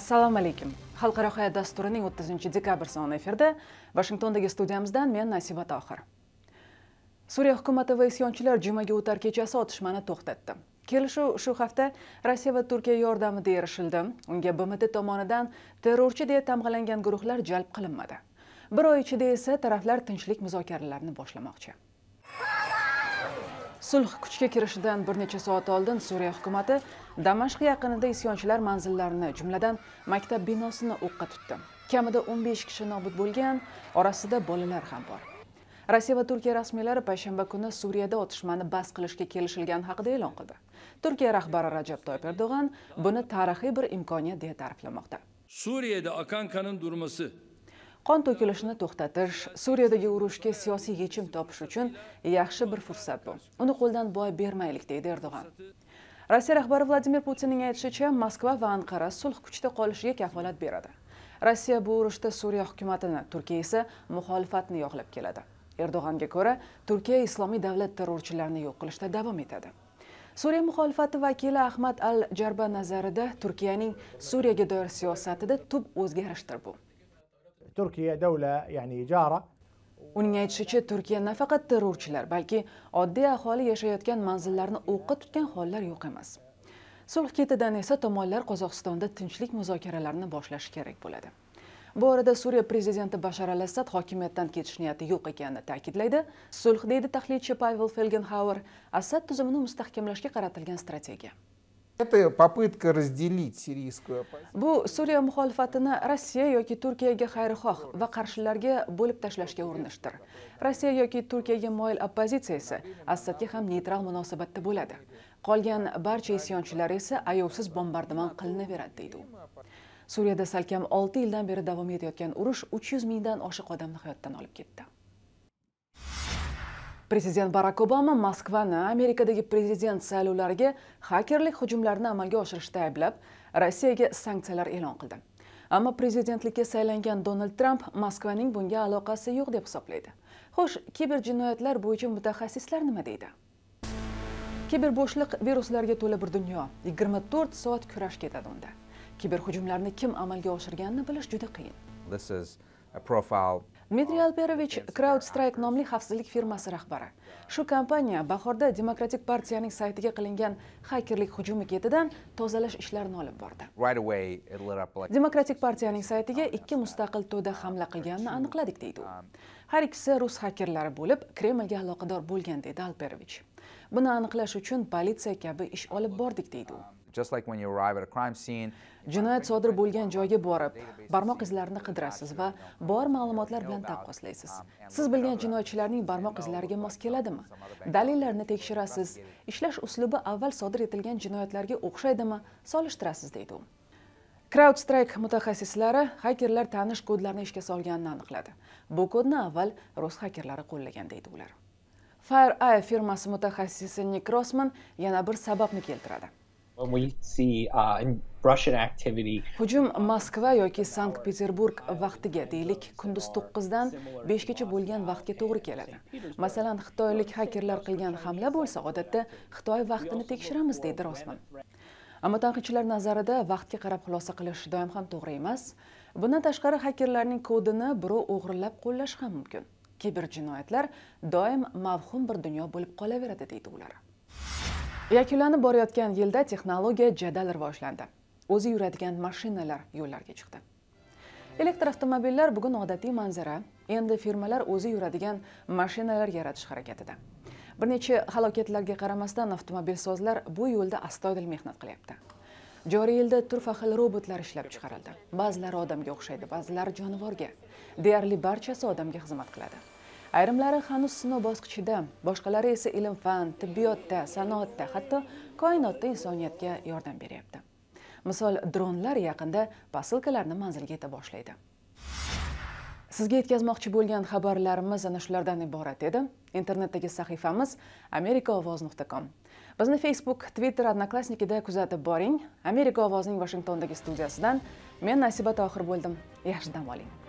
assalomu alaykum xalqaro hayot dasturining 30 dekabr soni efirda vashingtondagi studiyamizdan men nasiba tohir suriya hukumati va isyonchilar jumaga o'tar kechasi otishmani to'xtatdi kelishuv shu hafta rossiya va turkiya yordamida erishildi unga bmt tomonidan terrorchi deya tamg'alangan guruhlar jalb qilinmadi bir oy ichida esa taraflar tinchlik muzokaralarini boshlamoqchi sulh kuchga kirishidan bir necha soat oldin suriya hukumati damashq yaqinida isyonchilar manzillarini jumladan maktab binosini o'qqa tutdi kamida 15 kishi nobud bo'lgan orasida bolalar ham bor rossiya va turkiya rasmiylari payshanba kuni suriyada otishmani bas qilishga kelishilgani haqida e'lon qildi turkiya rahbari rajab toyyib erdo'g'an buni tarixiy bir imkoniyat deya ta'riflamoqda suriyada akan kanın durması qon to'kilishini to'xtatish suriyadagi urushga siyosiy yechim topish uchun yaxshi bir fursat bu uni qo'ldan boy bermaylik deydi erdo'g'an rossiya rahbari vladimir putinning aytishicha moskva va anqara sulh kuchda qolishiga kafolat beradi rossiya bu urushda suriya hukumatini turkiya esa muxolifatni yoqlab keladi erdo'g'anga ko'ra turkiya islomiy davlat terrorchilarini yo'q qilishda davom etadi suriya muxolifati vakili ahmad al jarba nazarida turkiyaning suriyaga doir siyosatida tub o'zgarishdir bu turkiya دولة ya'ni jara uning aytishicha turkiya nafaqat terrorchilar balki oddiy aholi yashayotgan manzillarni o'qqa tutgan hollar yo'q emas sulh ketidan esa tomonlar qozog'istonda tinchlik muzokaralarini boshlashi kerak bo'ladi bu orada suriya prezidenti bashar al assad hokimiyatdan ketish niyati yo'q ekanini ta'kidlaydi sulh deydi tahlilchi pavel felgenhauer assad tuzumini mustahkamlashga qaratilgan strategiya это попытка разделить сирийскую оппозицию. Бу Сурия мухалфатына Россия яки Туркияге хайрхох ва каршыларге болып ташлашке урныштыр. Россия яки Туркияге майл оппозициясы Ассадке хам нейтрал мунасабатты болады. Қалген барча исиянчылар исы айовсыз бомбардыман қылыны верад дейду. Сурияда салкем 6 илдан бери давам ететкен уруш 300 миндан ашық адамны хайаттан алып кетті. prezident barak obama moskvani amerikadagi prezident saylovlariga xakerlik hujumlarini amalga oshirishda ayblab rossiyaga sanksiyalar e'lon qildi ammo prezidentlikka saylangan donald tramp moskvaning bunga aloqasi yo'q deb hisoblaydi xo'sh kiber jinoyatlar bo'yicha mutaxassislar nima deydi kiber bo'shliq viruslarga to'la bir dunyo 24 soat kurash ketadi unda kiber hujumlarni kim amalga oshirganini bilish juda qiyin this is a profile Дмитрий alperovich crowdstrike nomli xavfsizlik firmasi rahbari shu kompaniya bahorda demokratik partiyaning saytiga qilingan хакерлик hujumi ketidan tozalash ishlarini olib bordi demokratik partiyaning saytiga ikki mustaqil to'da hamla qilganini aniqladik deydi u har ikkisi rus xakerlari bo'lib kremlga aloqador bo'lgan deydi alperovich buni aniqlash uchun politsiya kabi ish olib bordik deydi u jinoyat sodir bo'lgan joyga borib barmoq izlarini qidirasiz va bor ma'lumotlar bilan taqqoslaysiz um, siz bilgan jinoyatchilarning barmoq izlariga mos keladimi dalillarni tekshirasiz ishlash uslubi avval sodir etilgan jinoyatlarga o'xshaydimi solishtirasiz deydi u crowdstrike mutaxassislari xakerlar tanish kodlarni ishga solganini aniqladi bu kodni avval rus xakerlari qo'llagan deydi ular FireEye firmasi mutaxassisi Nik Rossman yana bir sababni keltiradi Uh, hujum moskva yoki sankt peterburg vaqtiga deylik kunduz to'qqizdan beshgacha bo'lgan vaqtga to'g'ri keladi masalan xitoylik xakerlar qilgan hamla bo'lsa odatda xitoy vaqtini tekshiramiz deydi rosman ammo tanqidchilar nazarida vaqtga qarab xulosa qilish doim ham to'g'ri emas bundan tashqari xakerlarning kodini birov o'g'irlab qo'llashi ham mumkin kiber jinoyatlar doim mavhum bir dunyo bo'lib qolaveradi deydi ular yakunlanib borayotgan yilda texnologiya jadal rivojlandi o'zi yuradigan mashinalar yo'llarga chiqdi elektr avtomobillar bugun odatiy manzara endi firmalar o'zi yuradigan mashinalar yaratish harakatida bir necha halokatlarga qaramasdan avtomobilsozlar bu yo'lda astoydil mehnat qilyapti joriy yilda tur xil robotlar ishlab chiqarildi ba'zilari odamga o'xshaydi ba'zilari jonivorga deyarli barchasi odamga xizmat qiladi ayrimlari hanuz sinov bosqichida boshqalari esa ilm fan tibbiyotda sanoatda hatto koinotda insoniyatga yordam beryapti misol dronlar yaqinda posilkalarni manzilga yeta boshlaydi sizga yetkazmoqchi bo'lgan xabarlarimiz ana shulardan iborat edi internetdagi sahifamiz amerika ovoz nuqta com bizni facebook twitter odnoklassnikida kuzatib boring amerika ovozining vashingtondagi studiyasidan men nasiba tohir bo'ldim yaxshi dam oling